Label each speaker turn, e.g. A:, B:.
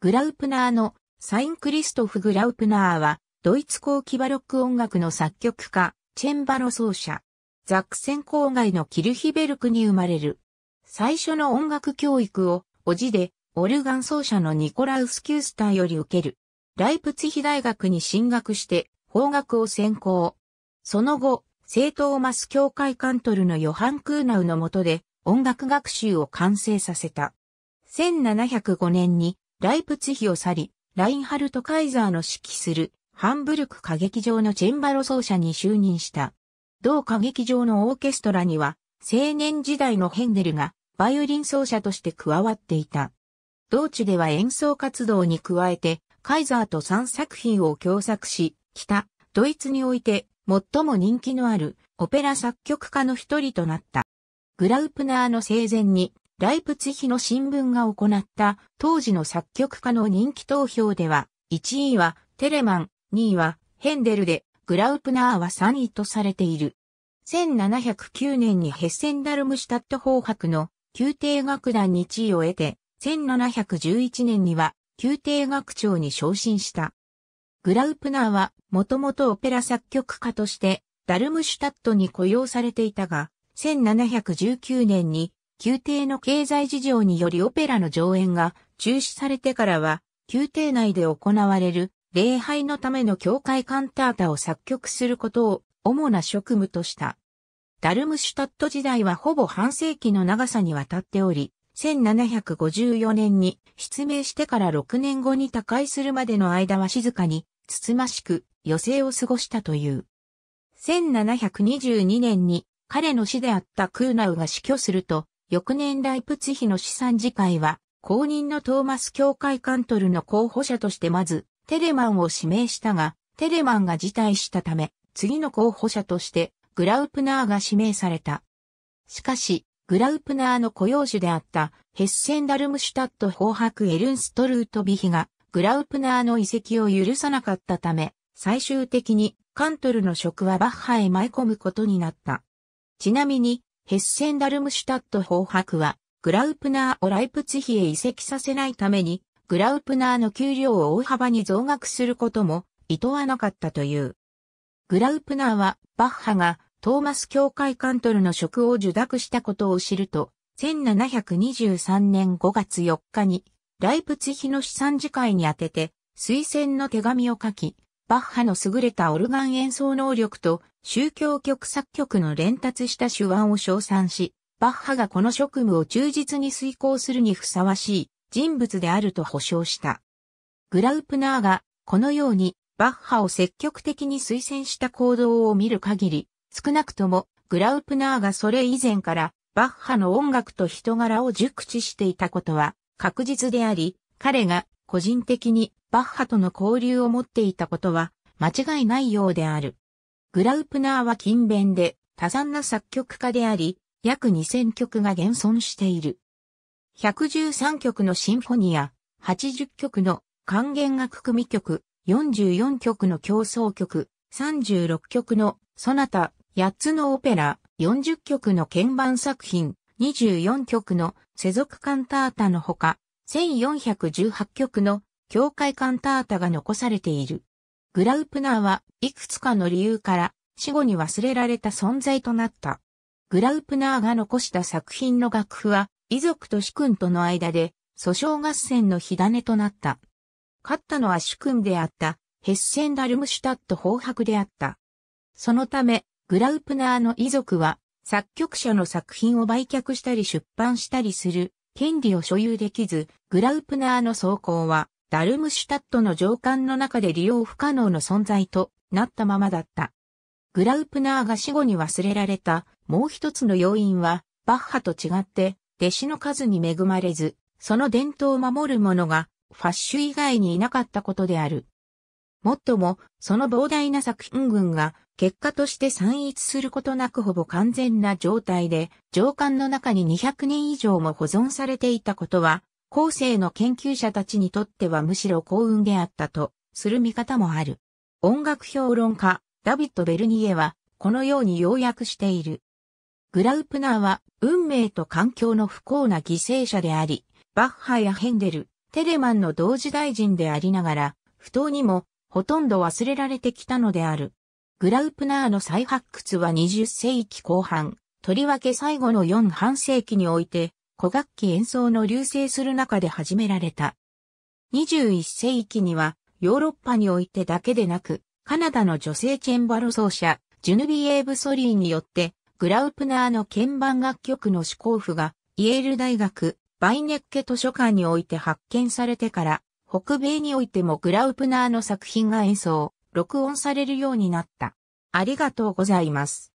A: グラウプナーのサイン・クリストフ・グラウプナーは、ドイツ後期バロック音楽の作曲家、チェンバロ奏者。ザクセン郊外のキルヒベルクに生まれる。最初の音楽教育を、おじで、オルガン奏者のニコラウス・キュースターより受ける。ライプツヒ大学に進学して、法学を専攻。その後、聖トーマス教会カントルのヨハン・クーナウの下で、音楽学習を完成させた。1705年にライプツヒを去り、ラインハルト・カイザーの指揮するハンブルク歌劇場のチェンバロ奏者に就任した。同歌劇場のオーケストラには、青年時代のヘンデルがバイオリン奏者として加わっていた。同地では演奏活動に加えて、カイザーと3作品を共作し、北、ドイツにおいて最も人気のあるオペラ作曲家の一人となった。グラウプナーの生前にライプツヒの新聞が行った当時の作曲家の人気投票では、1位はテレマン、2位はヘンデルで、グラウプナーは3位とされている。1709年にヘッセンダルムシュタット法白の宮廷楽団に地位を得て、1711年には宮廷学長に昇進した。グラウプナーはもともとオペラ作曲家としてダルムシュタットに雇用されていたが、1719年に宮廷の経済事情によりオペラの上演が中止されてからは、宮廷内で行われる礼拝のための教会カンタータを作曲することを主な職務とした。ダルムシュタット時代はほぼ半世紀の長さにわたっており、1754年に失明してから6年後に他界するまでの間は静かに、つつましく余生を過ごしたという。1722年に彼の死であったクーナウが死去すると、翌年ライプツヒの資産次会は、公認のトーマス教会カントルの候補者としてまず、テレマンを指名したが、テレマンが辞退したため、次の候補者として、グラウプナーが指名された。しかし、グラウプナーの雇用主であった、ヘッセンダルムシュタット法白エルンストルートビヒが、グラウプナーの遺跡を許さなかったため、最終的にカントルの職はバッハへ舞い込むことになった。ちなみに、ヘッセンダルムシュタット法白は、グラウプナーをライプツヒへ移籍させないために、グラウプナーの給料を大幅に増額することも、意図はなかったという。グラウプナーは、バッハが、トーマス教会カントルの職を受諾したことを知ると、1723年5月4日に、ライプツヒの資産次会に宛てて、推薦の手紙を書き、バッハの優れたオルガン演奏能力と宗教曲作曲の連達した手腕を称賛し、バッハがこの職務を忠実に遂行するにふさわしい人物であると保証した。グラウプナーがこのようにバッハを積極的に推薦した行動を見る限り、少なくともグラウプナーがそれ以前からバッハの音楽と人柄を熟知していたことは確実であり、彼が個人的にバッハとの交流を持っていたことは間違いないようである。グラウプナーは勤勉で多産な作曲家であり、約2000曲が現存している。113曲のシンフォニア、80曲の管弦楽組曲、44曲の競争曲、36曲のソナタ、8つのオペラ、40曲の鍵盤作品、24曲の世俗カンタータのほか、1418曲の教会カンタータが残されている。グラウプナーはいくつかの理由から死後に忘れられた存在となった。グラウプナーが残した作品の楽譜は遺族と主君との間で訴訟合戦の火種となった。勝ったのは主君であった、ヘッセンダルムシュタット法白であった。そのため、グラウプナーの遺族は作曲者の作品を売却したり出版したりする権利を所有できず、グラウプナーの走行は、ダルムシュタットの上官の中で利用不可能の存在となったままだった。グラウプナーが死後に忘れられたもう一つの要因は、バッハと違って、弟子の数に恵まれず、その伝統を守る者が、ファッシュ以外にいなかったことである。もっとも、その膨大な作品群が、結果として散逸することなくほぼ完全な状態で、上巻の中に200年以上も保存されていたことは、後世の研究者たちにとってはむしろ幸運であったと、する見方もある。音楽評論家、ダビッド・ベルニエは、このように要約している。グラウプナーは、運命と環境の不幸な犠牲者であり、バッハやヘンデル、テレマンの同時大臣でありながら、不当にも、ほとんど忘れられてきたのである。グラウプナーの再発掘は20世紀後半、とりわけ最後の4半世紀において、古楽器演奏の流星する中で始められた。21世紀には、ヨーロッパにおいてだけでなく、カナダの女性チェンバロ奏者、ジュヌビエーブ・ソリーによって、グラウプナーの鍵盤楽曲の思考譜が、イェール大学、バイネッケ図書館において発見されてから、北米においてもグラウプナーの作品が演奏、録音されるようになった。ありがとうございます。